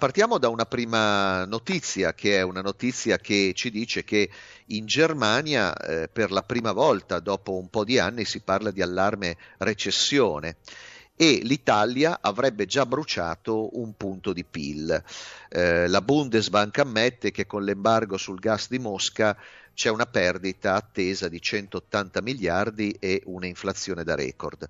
Partiamo da una prima notizia, che è una notizia che ci dice che in Germania eh, per la prima volta dopo un po' di anni si parla di allarme recessione e l'Italia avrebbe già bruciato un punto di PIL. Eh, la Bundesbank ammette che con l'embargo sul gas di Mosca c'è una perdita attesa di 180 miliardi e un'inflazione da record.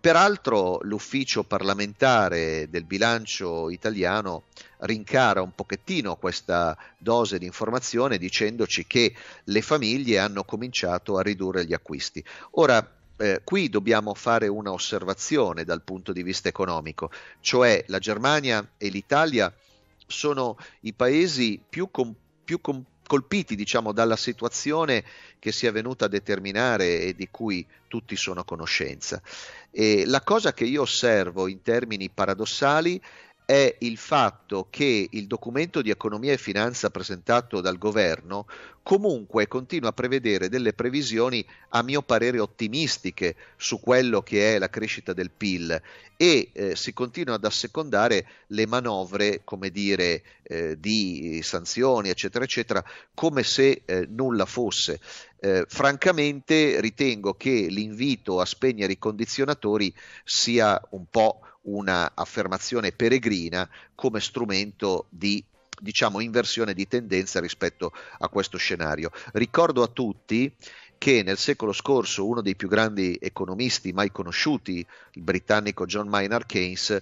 Peraltro l'ufficio parlamentare del bilancio italiano rincara un pochettino questa dose di informazione dicendoci che le famiglie hanno cominciato a ridurre gli acquisti. Ora, eh, qui dobbiamo fare un'osservazione dal punto di vista economico, cioè la Germania e l'Italia sono i paesi più, com- più com- colpiti diciamo, dalla situazione che si è venuta a determinare e di cui tutti sono a conoscenza. E la cosa che io osservo in termini paradossali è il fatto che il documento di economia e finanza presentato dal governo comunque continua a prevedere delle previsioni a mio parere ottimistiche su quello che è la crescita del PIL e eh, si continua ad assecondare le manovre, come dire, eh, di sanzioni, eccetera, eccetera, come se eh, nulla fosse. Eh, francamente ritengo che l'invito a spegnere i condizionatori sia un po' una affermazione peregrina come strumento di diciamo inversione di tendenza rispetto a questo scenario. Ricordo a tutti che nel secolo scorso uno dei più grandi economisti mai conosciuti, il britannico John Maynard Keynes,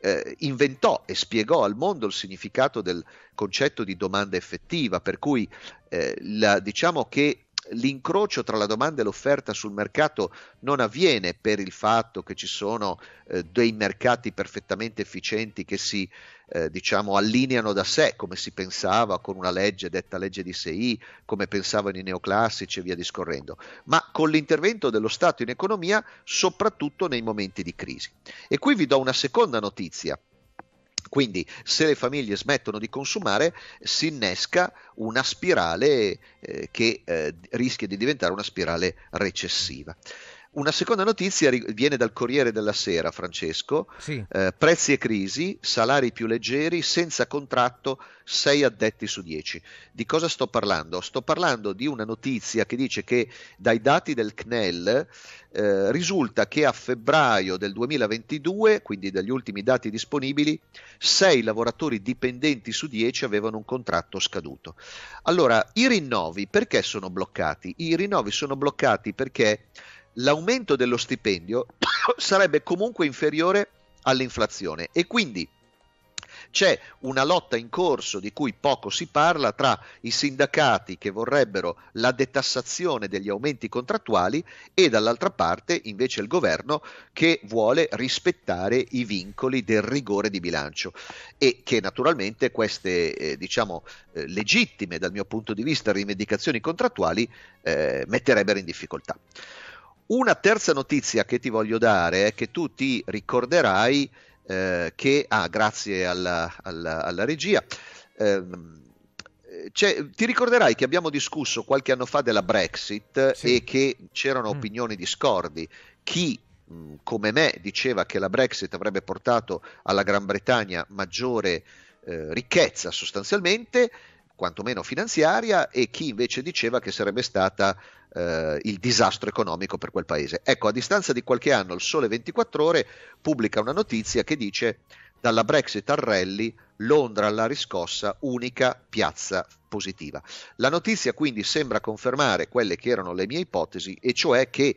eh, inventò e spiegò al mondo il significato del concetto di domanda effettiva, per cui eh, la, diciamo che l'incrocio tra la domanda e l'offerta sul mercato non avviene per il fatto che ci sono eh, dei mercati perfettamente efficienti che si eh, diciamo allineano da sé come si pensava con una legge detta legge di Sei, come pensavano i neoclassici e via discorrendo, ma con l'intervento dello Stato in economia soprattutto nei momenti di crisi. E qui vi do una seconda notizia quindi se le famiglie smettono di consumare si innesca una spirale eh, che eh, rischia di diventare una spirale recessiva. Una seconda notizia viene dal Corriere della Sera, Francesco. Sì. Eh, prezzi e crisi, salari più leggeri, senza contratto, 6 addetti su 10. Di cosa sto parlando? Sto parlando di una notizia che dice che dai dati del CNEL eh, risulta che a febbraio del 2022, quindi dagli ultimi dati disponibili, 6 lavoratori dipendenti su 10 avevano un contratto scaduto. Allora, i rinnovi perché sono bloccati? I rinnovi sono bloccati perché l'aumento dello stipendio sarebbe comunque inferiore all'inflazione e quindi c'è una lotta in corso di cui poco si parla tra i sindacati che vorrebbero la detassazione degli aumenti contrattuali e dall'altra parte invece il governo che vuole rispettare i vincoli del rigore di bilancio e che naturalmente queste eh, diciamo eh, legittime dal mio punto di vista rivendicazioni contrattuali eh, metterebbero in difficoltà. Una terza notizia che ti voglio dare è che tu ti ricorderai eh, che, ah, grazie alla, alla, alla regia, ehm, cioè, ti ricorderai che abbiamo discusso qualche anno fa della Brexit sì. e che c'erano mm. opinioni discordi. Chi mm, come me diceva che la Brexit avrebbe portato alla Gran Bretagna maggiore eh, ricchezza sostanzialmente, quantomeno finanziaria, e chi invece diceva che sarebbe stata eh, il disastro economico per quel paese. Ecco, a distanza di qualche anno, il Sole 24 Ore pubblica una notizia che dice dalla Brexit al rally, Londra alla riscossa, unica piazza positiva. La notizia quindi sembra confermare quelle che erano le mie ipotesi, e cioè che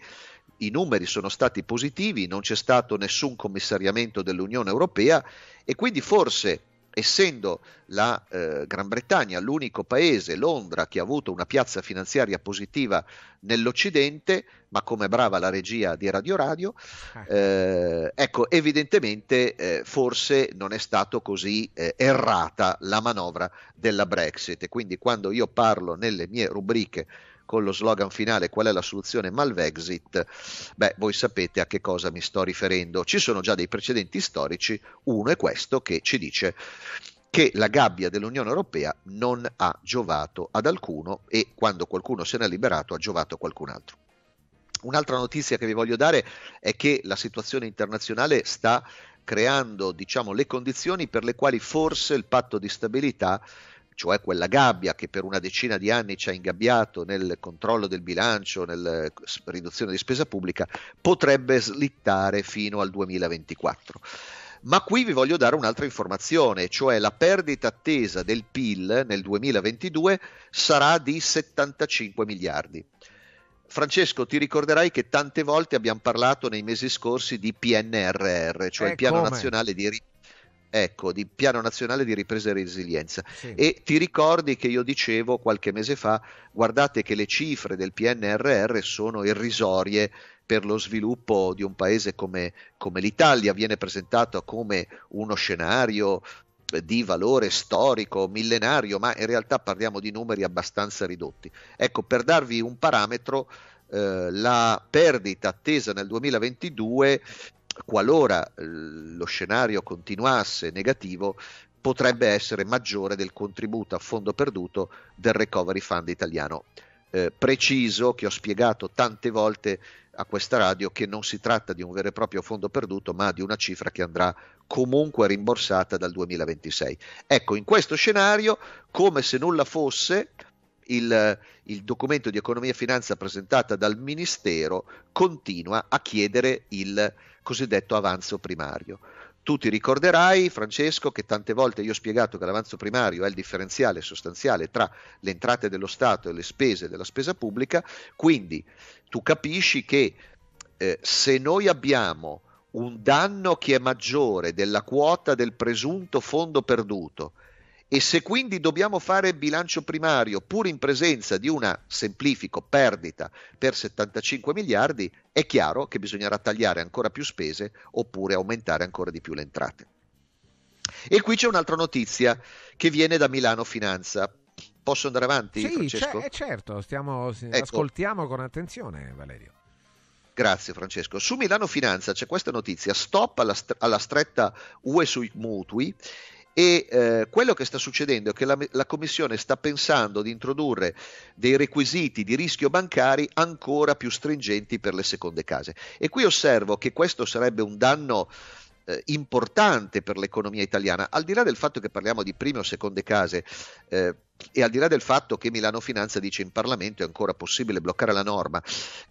i numeri sono stati positivi, non c'è stato nessun commissariamento dell'Unione Europea e quindi forse essendo la eh, Gran Bretagna l'unico paese, Londra, che ha avuto una piazza finanziaria positiva nell'Occidente, ma come brava la regia di Radio Radio, eh, eh ecco, evidentemente eh, forse non è stata così eh, errata la manovra della Brexit. Quindi quando io parlo nelle mie rubriche con lo slogan finale qual è la soluzione Malvexit, beh, voi sapete a che cosa mi sto riferendo. Ci sono già dei precedenti storici, uno è questo che ci dice che la gabbia dell'Unione Europea non ha giovato ad alcuno e quando qualcuno se ne è liberato ha giovato a qualcun altro. Un'altra notizia che vi voglio dare è che la situazione internazionale sta creando diciamo, le condizioni per le quali forse il patto di stabilità cioè quella gabbia che per una decina di anni ci ha ingabbiato nel controllo del bilancio, nella riduzione di spesa pubblica, potrebbe slittare fino al 2024. Ma qui vi voglio dare un'altra informazione, cioè la perdita attesa del PIL nel 2022 sarà di 75 miliardi. Francesco, ti ricorderai che tante volte abbiamo parlato nei mesi scorsi di PNRR, cioè eh, il Piano come? Nazionale di Ripresa Ecco, di Piano Nazionale di Ripresa e Resilienza. Sì. E ti ricordi che io dicevo qualche mese fa, guardate che le cifre del PNRR sono irrisorie per lo sviluppo di un paese come, come l'Italia, viene presentato come uno scenario di valore storico, millenario, ma in realtà parliamo di numeri abbastanza ridotti. Ecco, per darvi un parametro, eh, la perdita attesa nel 2022 qualora eh, lo scenario continuasse negativo, potrebbe essere maggiore del contributo a fondo perduto del Recovery Fund italiano. Eh, preciso che ho spiegato tante volte a questa radio che non si tratta di un vero e proprio fondo perduto, ma di una cifra che andrà comunque rimborsata dal 2026. Ecco, in questo scenario, come se nulla fosse, il, il documento di economia e finanza presentata dal Ministero continua a chiedere il cosiddetto avanzo primario. Tu ti ricorderai, Francesco, che tante volte io ho spiegato che l'avanzo primario è il differenziale sostanziale tra le entrate dello Stato e le spese della spesa pubblica, quindi tu capisci che eh, se noi abbiamo un danno che è maggiore della quota del presunto fondo perduto e se quindi dobbiamo fare bilancio primario pur in presenza di una, semplifico, perdita per 75 miliardi, è chiaro che bisognerà tagliare ancora più spese oppure aumentare ancora di più le entrate. E qui c'è un'altra notizia che viene da Milano Finanza. Posso andare avanti? Sì, Francesco? C- certo, stiamo, ecco. ascoltiamo con attenzione Valerio. Grazie Francesco. Su Milano Finanza c'è questa notizia, stop alla, alla stretta UE sui mutui e eh, quello che sta succedendo è che la, la, Commissione sta pensando di introdurre dei requisiti di rischio bancari ancora più stringenti per le seconde case. E qui osservo che questo sarebbe un danno eh, importante per l'economia italiana, al di là del fatto che parliamo di prime o seconde case eh, e al di là del fatto che Milano Finanza dice in Parlamento è ancora possibile bloccare la norma,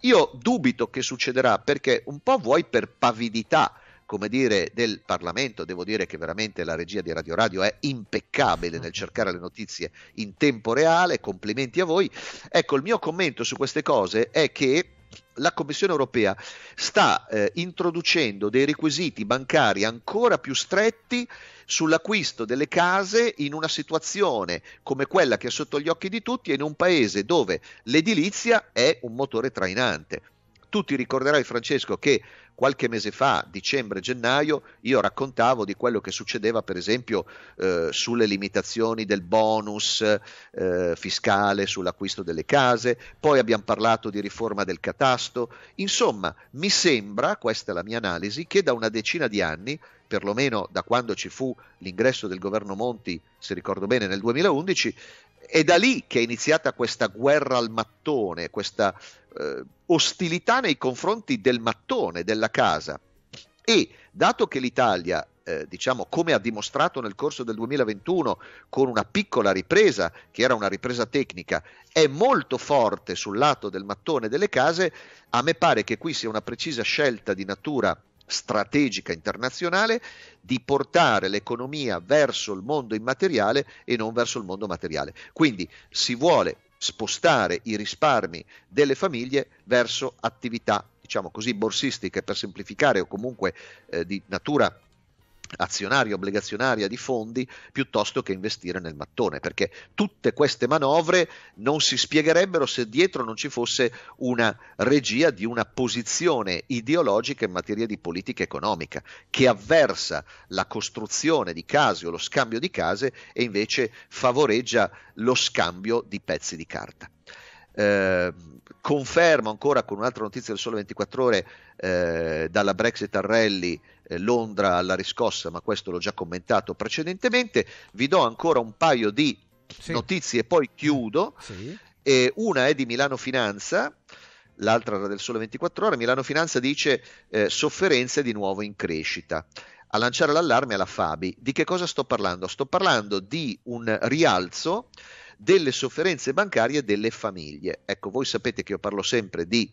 io dubito che succederà perché un po' vuoi per pavidità, come dire, del Parlamento. Devo dire che veramente la regia di Radio Radio è impeccabile nel mm-hmm. cercare le notizie in tempo reale. Complimenti a voi. Ecco, il mio commento su queste cose è che la Commissione europea sta eh, introducendo dei requisiti bancari ancora più stretti sull'acquisto delle case in una situazione come quella che è sotto gli occhi di tutti e in un paese dove l'edilizia è un motore trainante. Tu ti ricorderai, Francesco, che qualche mese fa, dicembre-gennaio, io raccontavo di quello che succedeva per esempio eh, sulle limitazioni del bonus eh, fiscale sull'acquisto delle case, poi abbiamo parlato di riforma del catasto, insomma mi sembra, questa è la mia analisi, che da una decina di anni, perlomeno da quando ci fu l'ingresso del governo Monti, se ricordo bene, nel 2011, è da lì che è iniziata questa guerra al mattone, questa eh, ostilità nei confronti del mattone, della casa. E dato che l'Italia, eh, diciamo, come ha dimostrato nel corso del 2021, con una piccola ripresa, che era una ripresa tecnica, è molto forte sul lato del mattone delle case, a me pare che qui sia una precisa scelta di natura strategica internazionale di portare l'economia verso il mondo immateriale e non verso il mondo materiale. Quindi si vuole spostare i risparmi delle famiglie verso attività, diciamo così, borsistiche per semplificare o comunque eh, di natura azionaria, obbligazionaria di fondi piuttosto che investire nel mattone, perché tutte queste manovre non si spiegherebbero se dietro non ci fosse una regia di una posizione ideologica in materia di politica economica che avversa la costruzione di case o lo scambio di case e invece favoreggia lo scambio di pezzi di carta eh, conferma ancora con un'altra notizia del Sole 24 Ore eh, dalla Brexit a Rally eh, Londra alla riscossa, ma questo l'ho già commentato precedentemente. Vi do ancora un paio di sì. notizie e poi chiudo. Sì. una è di Milano Finanza, l'altra era del Sole 24 Ore. Milano Finanza dice eh, sofferenze di nuovo in crescita a lanciare l'allarme alla Fabi. Di che cosa sto parlando? Sto parlando di un rialzo delle sofferenze bancarie delle famiglie. Ecco, voi sapete che io parlo sempre di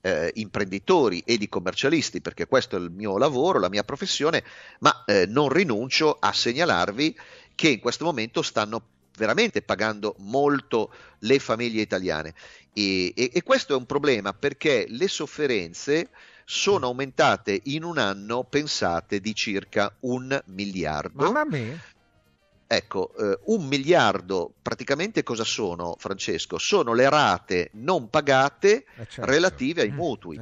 eh, imprenditori e di commercialisti, perché questo è il mio lavoro, la mia professione, ma eh, non rinuncio a segnalarvi che in questo momento stanno veramente pagando molto le famiglie italiane. E, e, e questo è un problema perché le sofferenze sono aumentate in un anno, pensate, di circa un miliardo. Mamma mia Ecco, eh, un miliardo praticamente cosa sono, Francesco? Sono le rate non pagate eh, certo. relative ai eh, mutui.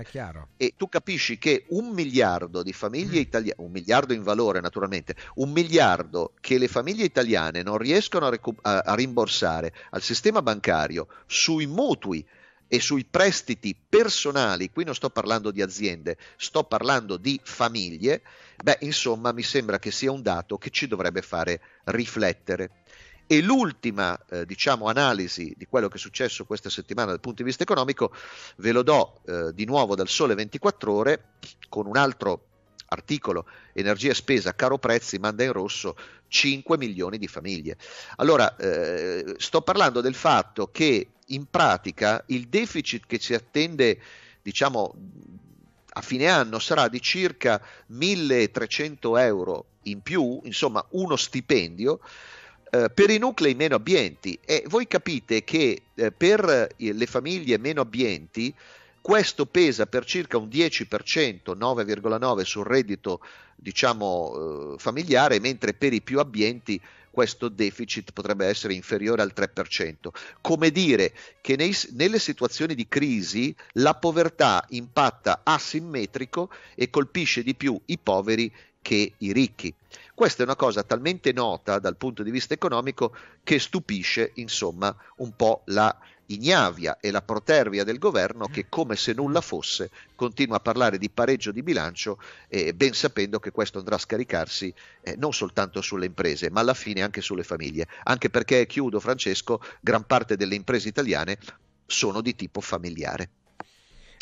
E tu capisci che un miliardo di famiglie mm. italiane, un miliardo in valore naturalmente, un miliardo che le famiglie italiane non riescono a, recu- a, a rimborsare al sistema bancario sui mutui e sui prestiti personali, qui non sto parlando di aziende, sto parlando di famiglie, beh insomma mi sembra che sia un dato che ci dovrebbe fare riflettere. E l'ultima eh, diciamo, analisi di quello che è successo questa settimana dal punto di vista economico ve lo do eh, di nuovo dal Sole 24 ore con un altro articolo energia e spesa caro prezzi manda in rosso 5 milioni di famiglie allora eh, sto parlando del fatto che in pratica il deficit che si attende, diciamo, a fine anno sarà di circa 1300 euro in più, insomma uno stipendio, eh, per i nuclei meno abbienti. E voi capite che eh, per eh, le famiglie meno abbienti questo pesa per circa un 10%, 9,9% sul reddito diciamo, eh, familiare, mentre per i più abbienti questo deficit potrebbe essere inferiore al 3%. Come dire che nei, nelle situazioni di crisi la povertà impatta asimmetrico e colpisce di più i poveri che i ricchi. Questa è una cosa talmente nota dal punto di vista economico che stupisce, insomma, un po' la ignavia e la protervia del governo che mm. come se nulla fosse continua a parlare di pareggio di bilancio eh, ben sapendo che questo andrà a scaricarsi eh, non soltanto sulle imprese ma alla fine anche sulle famiglie anche perché chiudo Francesco gran parte delle imprese italiane sono di tipo familiare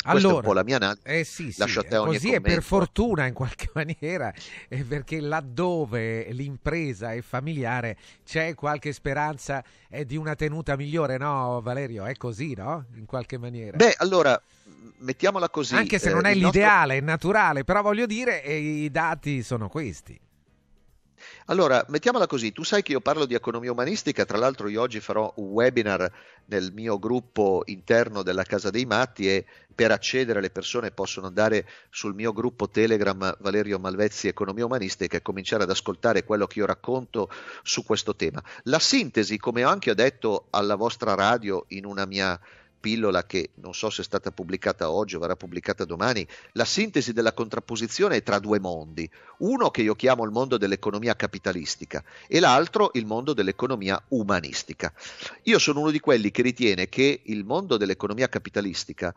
allora, Questa è un po' la mia analisi. Eh sì, sì, Lascio a te ogni così commento. è per fortuna in qualche maniera, eh, perché laddove l'impresa è familiare c'è qualche speranza eh, di una tenuta migliore, no Valerio? È così, no? In qualche maniera. Beh, allora, mettiamola così. Anche se eh, non è l'ideale, nostro... è naturale, però voglio dire, i dati sono questi. Allora, mettiamola così, tu sai che io parlo di economia umanistica, tra l'altro io oggi farò un webinar nel mio gruppo interno della Casa dei Matti e per accedere le persone possono andare sul mio gruppo Telegram Valerio Malvezzi Economia Umanistica e cominciare ad ascoltare quello che io racconto su questo tema. La sintesi, come anche ho detto alla vostra radio in una mia pillola che non so se è stata pubblicata oggi o verrà pubblicata domani, la sintesi della contrapposizione è tra due mondi, uno che io chiamo il mondo dell'economia capitalistica e l'altro il mondo dell'economia umanistica. Io sono uno di quelli che ritiene che il mondo dell'economia capitalistica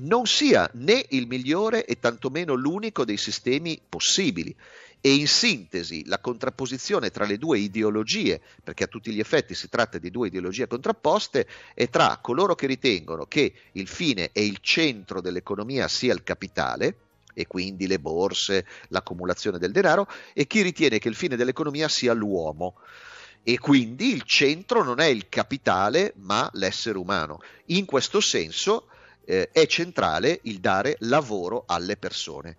non sia né il migliore e tantomeno l'unico dei sistemi possibili e in sintesi la contrapposizione tra le due ideologie, perché a tutti gli effetti si tratta di due ideologie contrapposte, è tra coloro che ritengono che il fine e il centro dell'economia sia il capitale, e quindi le borse, l'accumulazione del denaro, e chi ritiene che il fine dell'economia sia l'uomo. E quindi il centro non è il capitale, ma l'essere umano. In questo senso eh, è centrale il dare lavoro alle persone.